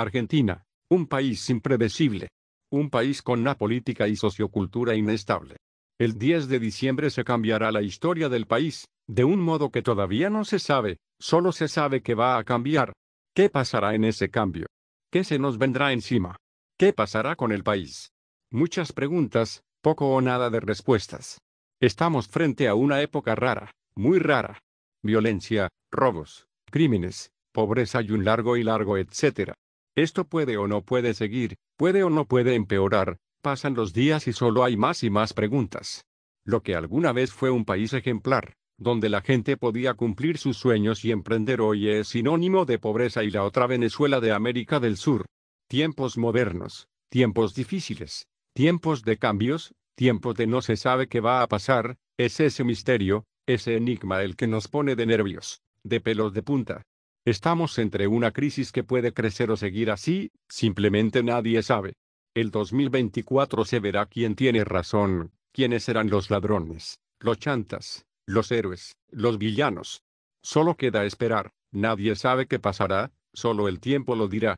Argentina, un país impredecible. Un país con una política y sociocultura inestable. El 10 de diciembre se cambiará la historia del país, de un modo que todavía no se sabe, solo se sabe que va a cambiar. ¿Qué pasará en ese cambio? ¿Qué se nos vendrá encima? ¿Qué pasará con el país? Muchas preguntas, poco o nada de respuestas. Estamos frente a una época rara, muy rara. Violencia, robos, crímenes, pobreza y un largo y largo etcétera. Esto puede o no puede seguir, puede o no puede empeorar, pasan los días y solo hay más y más preguntas. Lo que alguna vez fue un país ejemplar, donde la gente podía cumplir sus sueños y emprender hoy es sinónimo de pobreza y la otra Venezuela de América del Sur. Tiempos modernos, tiempos difíciles, tiempos de cambios, tiempos de no se sabe qué va a pasar, es ese misterio, ese enigma el que nos pone de nervios, de pelos de punta. Estamos entre una crisis que puede crecer o seguir así, simplemente nadie sabe. El 2024 se verá quién tiene razón, quiénes serán los ladrones, los chantas, los héroes, los villanos. Solo queda esperar, nadie sabe qué pasará, solo el tiempo lo dirá.